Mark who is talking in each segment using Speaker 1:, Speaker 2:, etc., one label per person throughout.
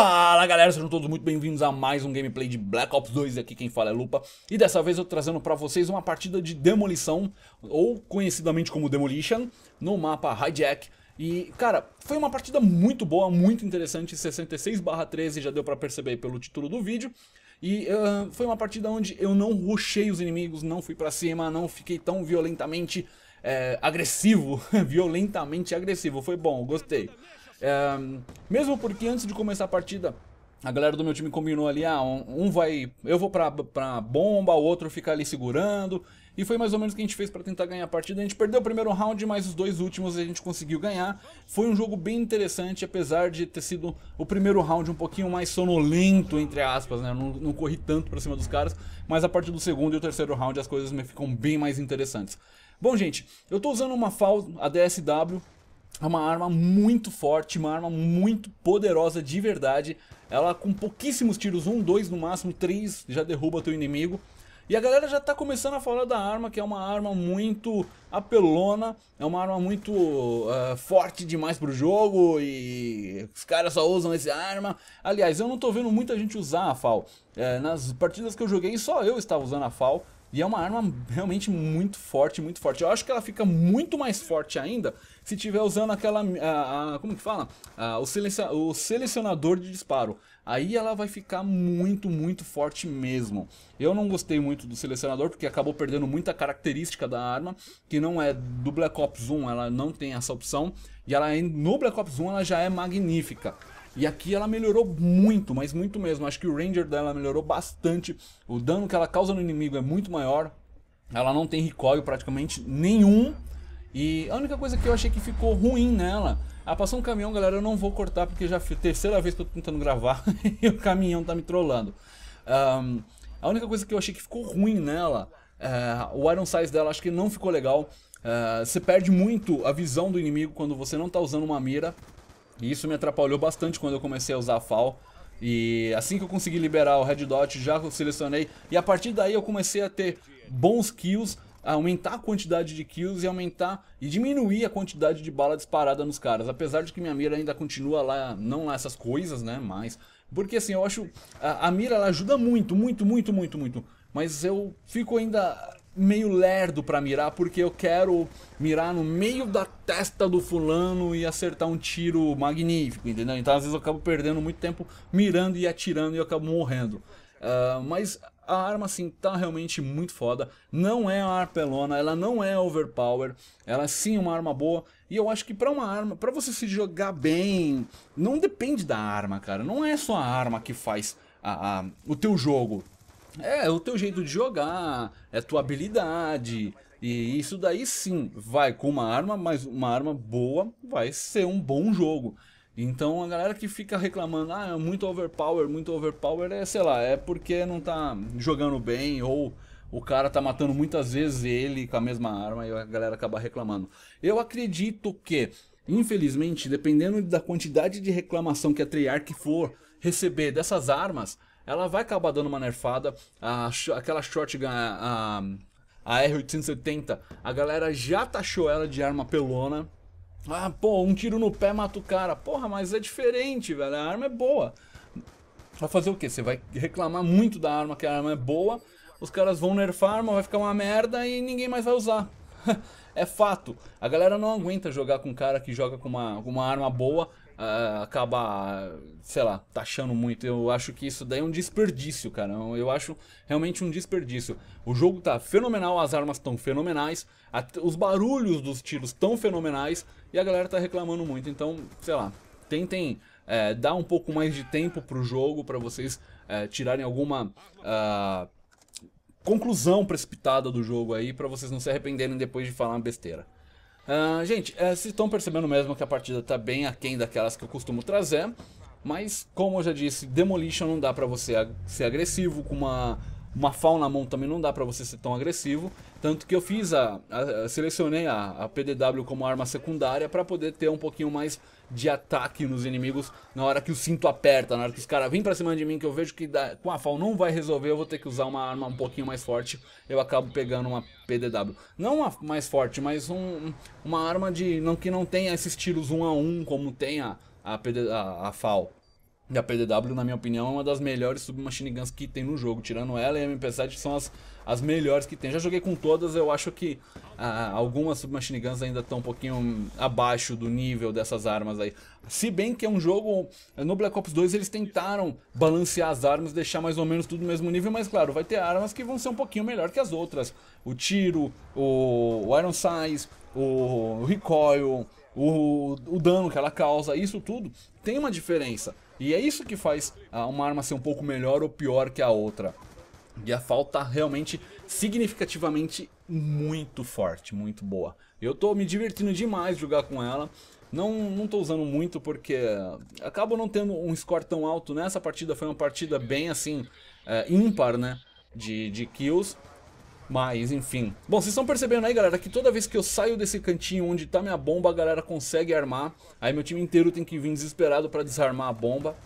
Speaker 1: Fala galera, sejam todos muito bem-vindos a mais um gameplay de Black Ops 2, aqui quem fala é Lupa E dessa vez eu trazendo pra vocês uma partida de demolição, ou conhecidamente como Demolition, no mapa Hijack E cara, foi uma partida muito boa, muito interessante, 66/13 já deu pra perceber pelo título do vídeo e uh, foi uma partida onde eu não rushei os inimigos, não fui pra cima, não fiquei tão violentamente é, agressivo, violentamente agressivo, foi bom, gostei é, mesmo porque antes de começar a partida, a galera do meu time combinou ali, ah, um vai, eu vou pra, pra bomba, o outro fica ali segurando. E foi mais ou menos o que a gente fez para tentar ganhar a partida. A gente perdeu o primeiro round, mas os dois últimos a gente conseguiu ganhar. Foi um jogo bem interessante, apesar de ter sido o primeiro round um pouquinho mais sonolento, entre aspas, né? Não, não corri tanto pra cima dos caras, mas a partir do segundo e o terceiro round as coisas me ficam bem mais interessantes. Bom, gente, eu tô usando uma FAL DSW é uma arma muito forte, uma arma muito poderosa de verdade. Ela com pouquíssimos tiros, um, dois no máximo, três já derruba teu inimigo. E a galera já tá começando a falar da arma, que é uma arma muito apelona, é uma arma muito uh, forte demais pro jogo e os caras só usam essa arma. Aliás, eu não tô vendo muita gente usar a FAL. É, nas partidas que eu joguei, só eu estava usando a FAL. E é uma arma realmente muito forte, muito forte. Eu acho que ela fica muito mais forte ainda se tiver usando aquela. A, a, como que fala? A, o, selecion, o selecionador de disparo. Aí ela vai ficar muito, muito forte mesmo. Eu não gostei muito do selecionador porque acabou perdendo muita característica da arma, que não é do Black Ops 1, ela não tem essa opção. E ela no Black Ops 1 ela já é magnífica. E aqui ela melhorou muito, mas muito mesmo. Acho que o Ranger dela melhorou bastante. O dano que ela causa no inimigo é muito maior. Ela não tem recoil praticamente nenhum. E a única coisa que eu achei que ficou ruim nela ah, passou um caminhão, galera, eu não vou cortar porque já foi a terceira vez que eu tô tentando gravar e o caminhão tá me trollando. Um, a única coisa que eu achei que ficou ruim nela, uh, o Iron Size dela acho que não ficou legal. Uh, você perde muito a visão do inimigo quando você não tá usando uma mira. E isso me atrapalhou bastante quando eu comecei a usar a FAL. E assim que eu consegui liberar o Red Dot, já selecionei. E a partir daí eu comecei a ter bons kills, a aumentar a quantidade de kills e aumentar e diminuir a quantidade de bala disparada nos caras. Apesar de que minha mira ainda continua lá, não lá essas coisas, né? Mas. Porque assim, eu acho. A, a mira ela ajuda muito, muito, muito, muito, muito. Mas eu fico ainda meio lerdo para mirar, porque eu quero mirar no meio da testa do fulano e acertar um tiro magnífico, entendeu? Então às vezes eu acabo perdendo muito tempo mirando e atirando e eu acabo morrendo. Uh, mas a arma assim tá realmente muito foda, não é uma arpelona, ela não é overpower, ela sim é uma arma boa e eu acho que para uma arma, para você se jogar bem, não depende da arma, cara, não é só a arma que faz a, a, o teu jogo. É, é o teu jeito de jogar, é tua habilidade. E isso daí sim, vai com uma arma, mas uma arma boa, vai ser um bom jogo. Então a galera que fica reclamando, ah, é muito overpower, muito overpower, é, sei lá, é porque não tá jogando bem ou o cara tá matando muitas vezes ele com a mesma arma e a galera acaba reclamando. Eu acredito que, infelizmente, dependendo da quantidade de reclamação que a Treyarch for receber dessas armas, ela vai acabar dando uma nerfada. A, aquela shotgun, a, a R870, a galera já taxou ela de arma pelona. Ah, pô, um tiro no pé mata o cara. Porra, mas é diferente, velho. A arma é boa. Vai fazer o que? Você vai reclamar muito da arma, que a arma é boa. Os caras vão nerfar a arma, vai ficar uma merda e ninguém mais vai usar. é fato. A galera não aguenta jogar com um cara que joga com uma, com uma arma boa uh, ah, acabar, sei lá, taxando muito. Eu acho que isso daí é um desperdício, cara. Eu acho realmente um desperdício. O jogo tá fenomenal, as armas estão fenomenais, os barulhos dos tiros tão fenomenais e a galera tá reclamando muito. Então, sei lá, tentem eh, dar um pouco mais de tempo pro jogo para vocês eh, tirarem alguma. Uh, conclusão precipitada do jogo aí para vocês não se arrependerem depois de falar uma besteira. Uh, gente, uh, vocês estão percebendo mesmo que a partida está bem aquém daquelas que eu costumo trazer. Mas, como eu já disse, Demolition não dá para você ag ser agressivo com uma uma fauna mão também não dá para você ser tão agressivo. Tanto que eu fiz a. a, a selecionei a, a, PDW como arma secundária para poder ter um pouquinho mais de ataque nos inimigos na hora que o cinto aperta, na hora que os caras vêm pra cima de mim, que eu vejo que dá, com a FAL não vai resolver, eu vou ter que usar uma arma um pouquinho mais forte, eu acabo pegando uma PDW. Não uma mais forte, mas um, uma arma de não que não tenha esses tiros um a um como tem a, a, PD, a, a FAL. E a PDW, na minha opinião, é uma das melhores submachine guns que tem no jogo. Tirando ela e a MP7 são as, as melhores que tem. Já joguei com todas, eu acho que ah, algumas submachine guns ainda estão um pouquinho abaixo do nível dessas armas aí. Se bem que é um jogo... No Black Ops 2 eles tentaram balancear as armas, deixar mais ou menos tudo no mesmo nível. Mas claro, vai ter armas que vão ser um pouquinho melhor que as outras. O tiro, o, o Iron Size, o, o recoil, o, o dano que ela causa, isso tudo tem uma diferença. E é isso que faz ah, uma arma ser um pouco melhor ou pior que a outra. E a falta tá realmente significativamente muito forte, muito boa. Eu tô me divertindo demais jogar com ela. Não, não tô usando muito porque ah, acabo não tendo um score tão alto nessa né? partida. Foi uma partida bem assim, é, ímpar, né? De, de kills. Mas, enfim. Bom, vocês estão percebendo aí, galera, que toda vez que eu saio desse cantinho onde tá minha bomba, a galera consegue armar. Aí meu time inteiro tem que vir desesperado pra desarmar a bomba.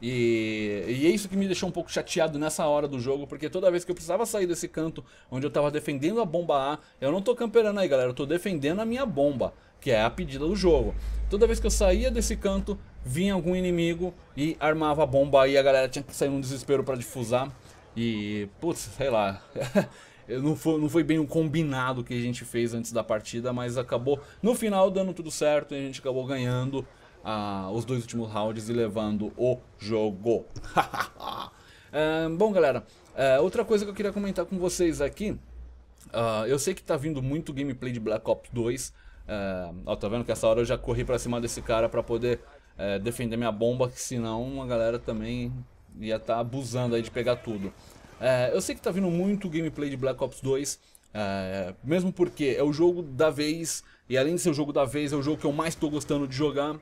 Speaker 1: E, e, é isso que me deixou um pouco chateado nessa hora do jogo, porque toda vez que eu precisava sair desse canto onde eu tava defendendo a bomba A, eu não tô camperando aí, galera, eu tô defendendo a minha bomba, que é a pedida do jogo. Toda vez que eu saía desse canto, vinha algum inimigo e armava a bomba aí, a galera tinha que sair num desespero para difusar. E, putz, sei lá. não, foi, não foi bem um combinado que a gente fez antes da partida, mas acabou no final dando tudo certo e a gente acabou ganhando ah, os dois últimos rounds e levando o jogo. Ah, bom, galera, ah, outra coisa que eu queria comentar com vocês aqui. Uh, eu sei que tá vindo muito gameplay de Black Ops 2. Uh, ó, tá vendo que essa hora eu já corri pra cima desse cara pra poder uh, defender minha bomba, que senão a galera também ia estar tá abusando aí de pegar tudo. É, eu sei que tá vindo muito gameplay de Black Ops 2, é, mesmo porque é o jogo da vez, e além de ser o jogo da vez, é o jogo que eu mais estou gostando de jogar.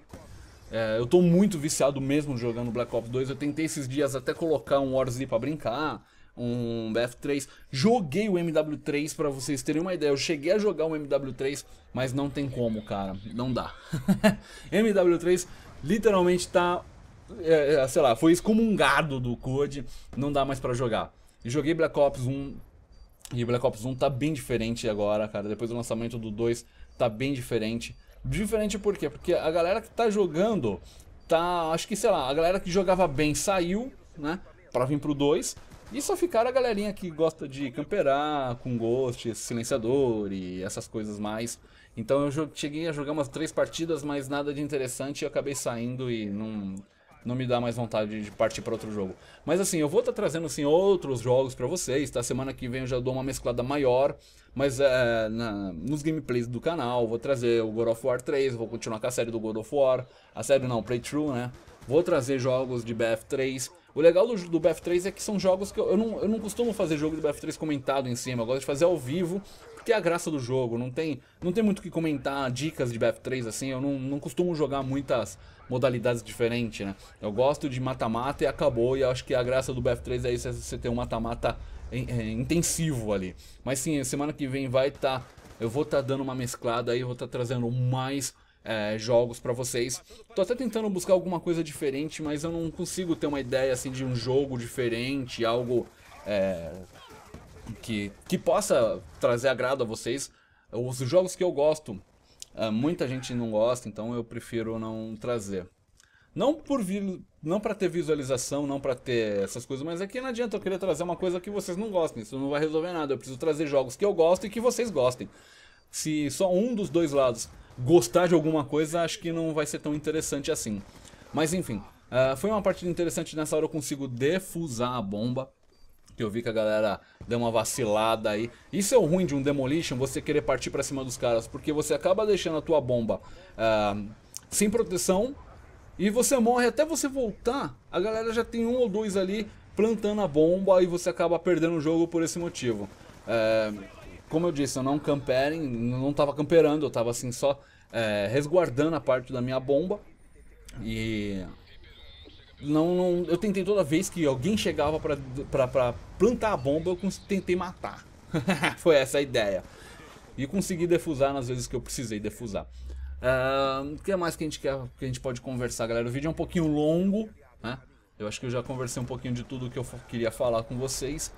Speaker 1: É, eu estou muito viciado mesmo jogando Black Ops 2, eu tentei esses dias até colocar um Warzy para brincar, um BF3. Joguei o MW3 para vocês terem uma ideia. Eu cheguei a jogar o MW3, mas não tem como, cara. Não dá. MW3 literalmente tá é, é, sei lá, foi excomungado do COD, não dá mais para jogar. Joguei Black Ops 1 e Black Ops 1 tá bem diferente agora, cara. Depois do lançamento do 2 tá bem diferente. Diferente por quê? Porque a galera que tá jogando tá, acho que sei lá, a galera que jogava bem saiu, né, para vir pro 2. E só ficaram a galerinha que gosta de camperar com ghost, silenciador e essas coisas mais. Então eu cheguei a jogar umas três partidas, mas nada de interessante e acabei saindo e não não me dá mais vontade de partir para outro jogo. Mas assim, eu vou estar tá trazendo assim outros jogos para vocês, tá? Semana que vem eu já dou uma mesclada maior, mas é, na, nos gameplays do canal, vou trazer o God of War 3, vou continuar com a série do God of War, a série não, Playthrough, né? Vou trazer jogos de BF3. O legal do, do BF3 é que são jogos que eu, eu, não, eu não costumo fazer jogo de BF3 comentado em cima, eu gosto de fazer ao vivo que é a graça do jogo. Não tem, não tem muito o que comentar, dicas de BF3 assim. Eu não, não costumo jogar muitas modalidades diferentes, né? Eu gosto de mata-mata e acabou. E acho que a graça do BF3 é isso, é você ter um mata-mata é, é, intensivo ali. Mas sim, semana que vem vai estar. Tá, eu vou estar tá dando uma mesclada aí, vou estar tá trazendo mais é, jogos para vocês. Tô até tentando buscar alguma coisa diferente, mas eu não consigo ter uma ideia assim de um jogo diferente, algo é, que, que possa trazer agrado a vocês. Os jogos que eu gosto, ah, muita gente não gosta, então eu prefiro não trazer. Não por vir, não para ter visualização, não para ter essas coisas, mas aqui é não adianta eu querer trazer uma coisa que vocês não gostem, isso não vai resolver nada. Eu preciso trazer jogos que eu gosto e que vocês gostem. Se só um dos dois lados gostar de alguma coisa, acho que não vai ser tão interessante assim. Mas enfim, uh, foi uma partida interessante. Nessa hora eu consigo defusar a bomba que eu vi que a galera deu uma vacilada aí. Isso é o ruim de um Demolition, você querer partir para cima dos caras, porque você acaba deixando a tua bomba uh, sem proteção e você morre até você voltar. A galera já tem um ou dois ali plantando a bomba e você acaba perdendo o jogo por esse motivo. Uh, como eu disse, eu não camperem, não estava camperando, eu estava assim só uh, resguardando a parte da minha bomba e não, não, eu tentei toda vez que alguém chegava para plantar a bomba, eu tentei matar. Foi essa a ideia. E consegui defusar nas vezes que eu precisei defusar. O uh, que mais que a, gente quer, que a gente pode conversar, galera? O vídeo é um pouquinho longo, né? Eu acho que eu já conversei um pouquinho de tudo que eu queria falar com vocês.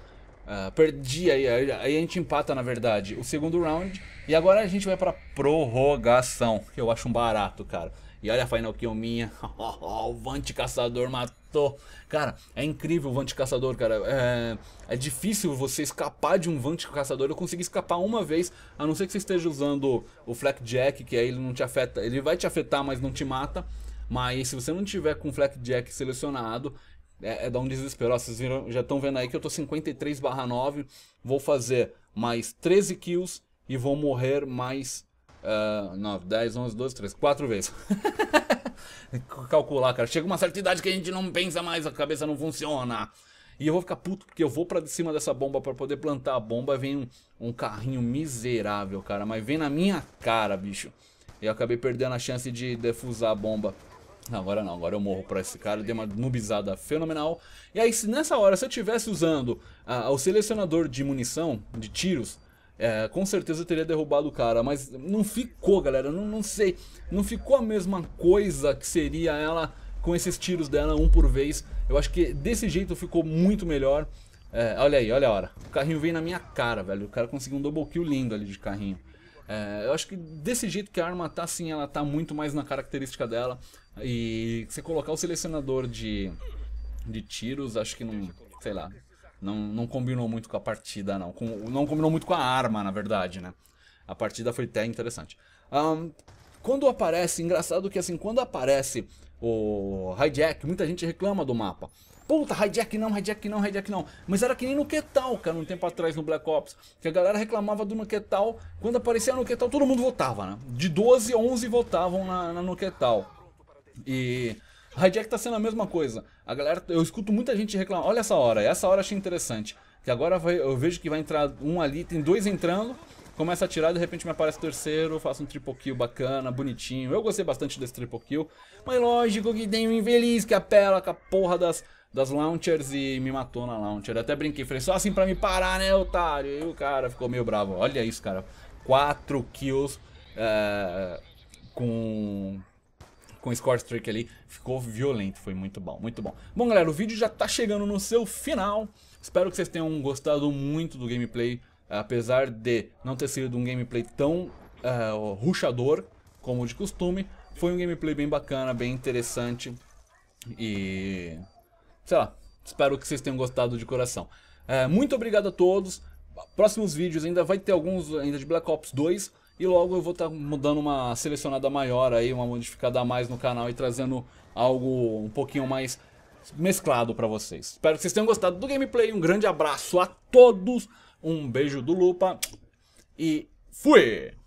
Speaker 1: Uh, perdi aí, aí a gente empata na verdade o segundo round. E agora a gente vai pra prorrogação, que eu acho um barato, cara. E olha a Final Kill minha. o Vante Caçador matou. Cara, é incrível o Vante Caçador, cara. É, é difícil você escapar de um Vante Caçador. Eu consegui escapar uma vez, a não ser que você esteja usando o Jack, que aí ele não te afeta. Ele vai te afetar, mas não te mata. Mas se você não tiver com o Jack selecionado, é, é dar um desespero. Ó, vocês viram, já estão vendo aí que eu tô 53 9. Vou fazer mais 13 kills e vou morrer mais Uh, 9, 10, 11, 12, 13, 4 vezes. Calcular, cara. Chega uma certa idade que a gente não pensa mais, a cabeça não funciona. E eu vou ficar puto porque eu vou para cima dessa bomba para poder plantar a bomba. Vem um, um, carrinho miserável, cara. Mas vem na minha cara, bicho. E eu acabei perdendo a chance de defusar a bomba. Agora não, agora eu morro pra esse cara, dei uma nubizada fenomenal. E aí, se nessa hora, se eu tivesse usando ah, o selecionador de munição, de tiros, é, com certeza teria derrubado o cara, mas não ficou, galera. Não, não sei. Não ficou a mesma coisa que seria ela com esses tiros dela, um por vez. Eu acho que desse jeito ficou muito melhor. É, olha aí, olha a hora. O carrinho veio na minha cara, velho. O cara conseguiu um double kill lindo ali de carrinho. É, eu acho que desse jeito que a arma tá, sim, ela tá muito mais na característica dela. E você colocar o selecionador de, de tiros, acho que não. Sei lá. Não, não combinou muito com a partida, não. Com, não combinou muito com a arma, na verdade, né? A partida foi até interessante. Um, quando aparece, engraçado que assim, quando aparece o hijack, muita gente reclama do mapa. Puta, hijack não, hijack não, hijack não. Mas era que nem no Quetal, cara, um tempo atrás no Black Ops. Que a galera reclamava do Nuketal. Quando aparecia no Nuketal, todo mundo votava, né? De 12, 11 votavam na, na Nuketal. E Hijack tá sendo a mesma coisa. A galera, eu escuto muita gente reclamar. Olha essa hora, essa hora achei interessante. Que agora vai, eu vejo que vai entrar um ali, tem dois entrando, começa a tirar, de repente me aparece o terceiro, faço um triple kill bacana, bonitinho. Eu gostei bastante desse triple kill. Mas lógico que tem um infeliz que apela com a porra das, das launchers e me matou na launcher. até brinquei, falei só assim pra me parar, né, otário? E o cara ficou meio bravo. Olha isso, cara. Quatro kills é, com com o score streak ali, ficou violento, foi muito bom, muito bom. Bom galera, o vídeo já tá chegando no seu final, espero que vocês tenham gostado muito do gameplay, apesar de não ter sido um gameplay tão uh, ruxador como de costume, foi um gameplay bem bacana, bem interessante e... sei lá, espero que vocês tenham gostado de coração. Uh, muito obrigado a todos, próximos vídeos ainda vai ter alguns ainda de Black Ops 2, e logo eu vou estar tá mudando uma selecionada maior aí, uma modificada a mais no canal e trazendo algo um pouquinho mais mesclado para vocês. Espero que vocês tenham gostado do gameplay. Um grande abraço a todos. Um beijo do Lupa. E fui!